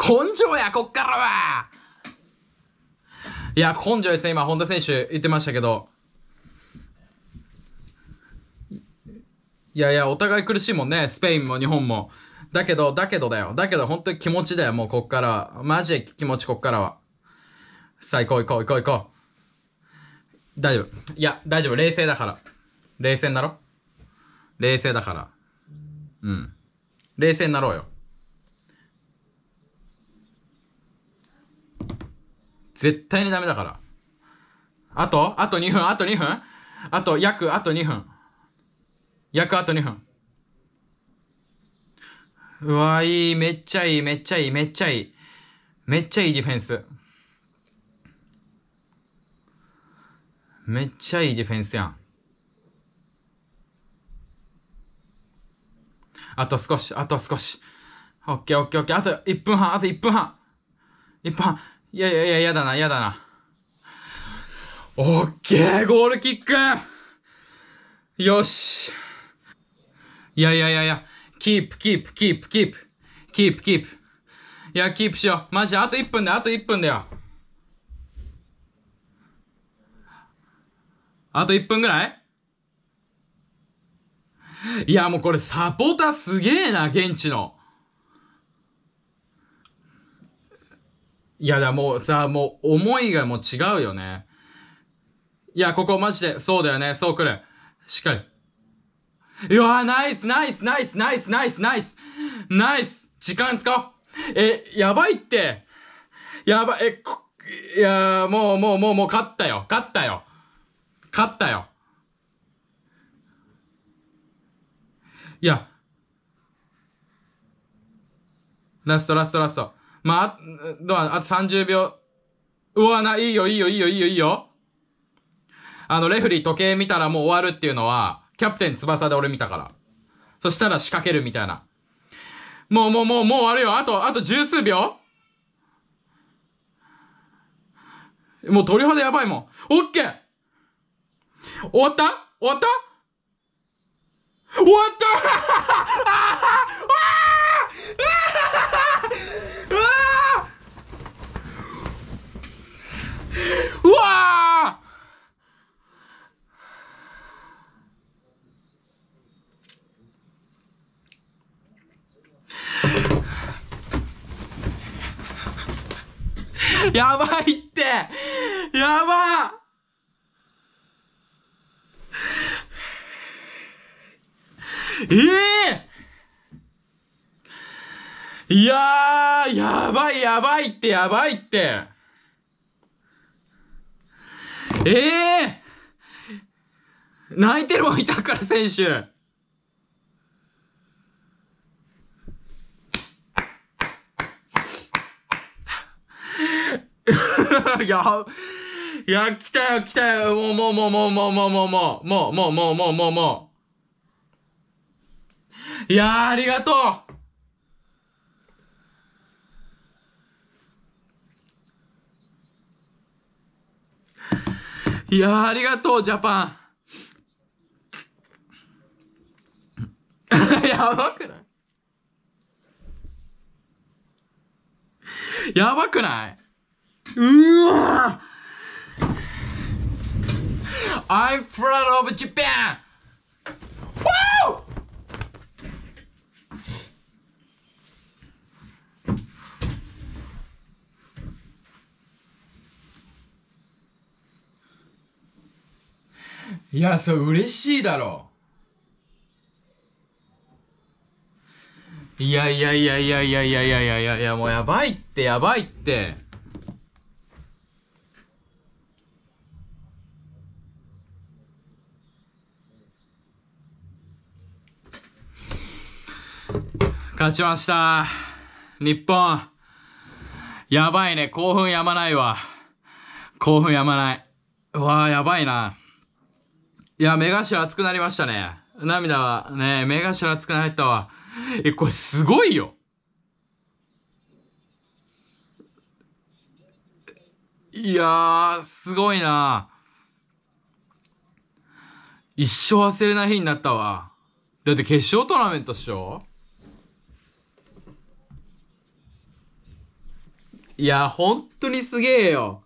根性や、こっからはいや、根性ですね、今、本田選手言ってましたけど。いやいや、お互い苦しいもんね、スペインも日本も。だけど、だけどだよ。だけど、本当に気持ちだよ、もうこっからは。マジで気持ちこっからは。さあ、行こう行こう行こう行こう。大丈夫。いや、大丈夫。冷静だから。冷静になろう。冷静だから。うん。冷静になろうよ。絶対にダメだから。あとあと2分あと2分あと、約あと2分。約あと2分。うわ、いい。めっちゃいい。めっちゃいい。めっちゃいい。めっちゃいいディフェンス。めっちゃいいディフェンスやん。あと少し、あと少し。オッケーオッケーオッケー。あと1分半、あと1分半。1分半。いやいやいや、やだな、やだな。オッケー、ゴールキックよし。いやいやいやいや、キープ、キープ、キープ、キープ。キープ、キープ。いや、キープしよう。マジ、あと1分だよ、あと1分だよ。あと1分ぐらいいや、もうこれサポーターすげえな、現地の。いやだ、もうさ、もう思いがもう違うよね。いや、ここマジで、そうだよね、そうくる。しっかり。いやー、ナイス、ナイス、ナイス、ナイス、ナイス、ナイス、ナイス時間使おうえ、やばいってやばい、え、こ、いやー、もう、もう、もう、もう、勝ったよ、勝ったよ。勝ったよ。いや。ラスト、ラスト、ラスト。まあ、どうあと30秒。うわな、いいよ、いいよ、いいよ、いいよ、いいよ。あの、レフリー時計見たらもう終わるっていうのは、キャプテン翼で俺見たから。そしたら仕掛けるみたいな。もうもうもうもう終わるよ。あと、あと十数秒もう鳥肌やばいもん。オッケー終わった終わった終わったああああああうわやばいってやばええーいやー、やばいやばいってやばいって。ええー、泣いてるもんいたから、選手。や、や、来たよ、来たよ。もう、もう、もう、もう、もう、もう、もう、もう、もう、もう、もう、もう、もう、もう。いやー、ありがとういやありがとう、ジャパン。やばくないやばくないうわ I'm proud of Japan! Woo! いや、そう、嬉しいだろう。いやいやいやいやいやいやいやいやいやもうやばいって、やばいって。勝ちました。日本。やばいね。興奮やまないわ。興奮やまない。うわぁ、やばいな。いや、目頭熱くなりましたね。涙はね、目頭熱くなったわ。え、これすごいよ。いやー、すごいな一生忘れない日になったわ。だって決勝トーナメントっしょいや、本当にすげえよ。